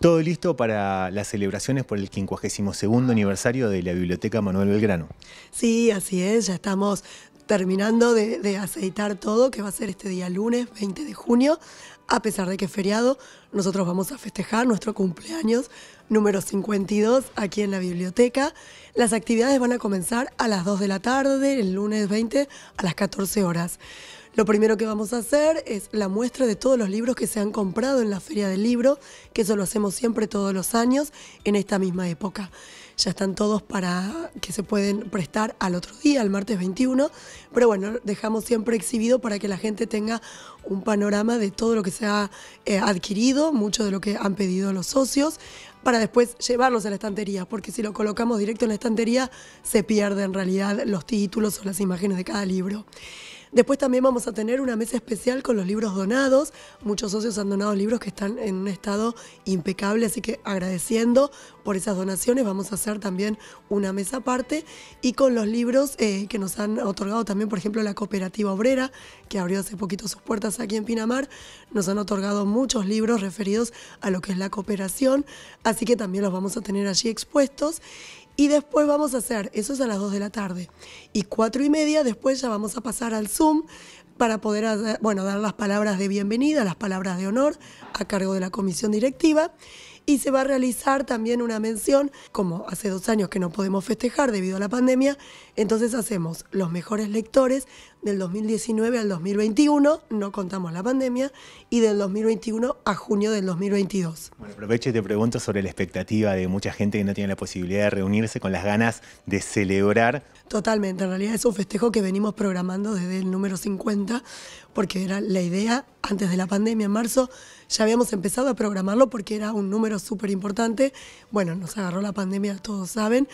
Todo listo para las celebraciones por el 52 aniversario de la Biblioteca Manuel Belgrano. Sí, así es, ya estamos terminando de, aceitar todo, que va a ser este día lunes 20 de junio. A pesar de que es feriado, nosotros vamos a festejar nuestro cumpleaños número 52 aquí en la biblioteca. Las actividades van a comenzar a las 2 de la tarde, el lunes 20 a las 14 horas. Lo primero que vamos a hacer es la muestra de todos los libros que se han comprado en la Feria del Libro, que eso lo hacemos siempre todos los años en esta misma época. Ya están todos para que se pueden prestar al otro día, al martes 21, pero bueno, dejamos siempre exhibido para que la gente tenga un panorama de todo lo que se ha eh, adquirido, mucho de lo que han pedido los socios, para después llevarlos a la estantería, porque si lo colocamos directo en la estantería se pierden en realidad los títulos o las imágenes de cada libro. Después también vamos a tener una mesa especial con los libros donados. Muchos socios han donado libros que están en un estado impecable, así que agradeciendo por esas donaciones vamos a hacer también una mesa aparte y con los libros eh, que nos han otorgado también, por ejemplo, la cooperativa obrera, que abrió hace poquito sus puertas aquí en Pinamar, nos han otorgado muchos libros referidos a lo que es la cooperación, así que también los vamos a tener allí expuestos. Y después vamos a hacer, eso es a las 2 de la tarde. Y 4 y media después ya vamos a pasar al Zoom para poder bueno, dar las palabras de bienvenida, las palabras de honor a cargo de la comisión directiva y se va a realizar también una mención, como hace dos años que no podemos festejar debido a la pandemia, entonces hacemos los mejores lectores del 2019 al 2021, no contamos la pandemia, y del 2021 a junio del 2022. Bueno, aprovecho y te pregunto sobre la expectativa de mucha gente que no tiene la posibilidad de reunirse con las ganas de celebrar. Totalmente, en realidad es un festejo que venimos programando desde el número 50, porque era la idea antes de la pandemia, en marzo, ya habíamos empezado a programarlo porque era un número súper importante. Bueno, nos agarró la pandemia, todos saben,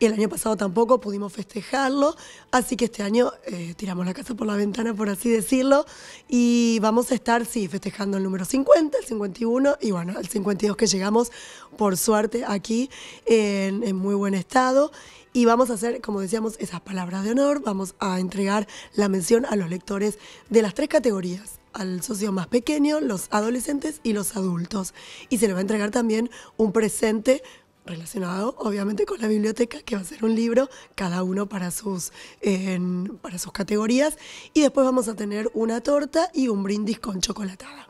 y el año pasado tampoco pudimos festejarlo, así que este año eh, tiramos la casa por la ventana, por así decirlo, y vamos a estar, sí, festejando el número 50, el 51 y bueno, el 52 que llegamos, por suerte, aquí en, muy buen estado. Y vamos a hacer, como decíamos, esas palabras de honor, vamos a entregar la mención a los lectores de las tres categorías, al socio más pequeño, los adolescentes y los adultos. Y se le va a entregar también un presente relacionado obviamente con la biblioteca, que va a ser un libro, cada uno para sus, para sus categorías, y después vamos a tener una torta y un brindis con chocolatada.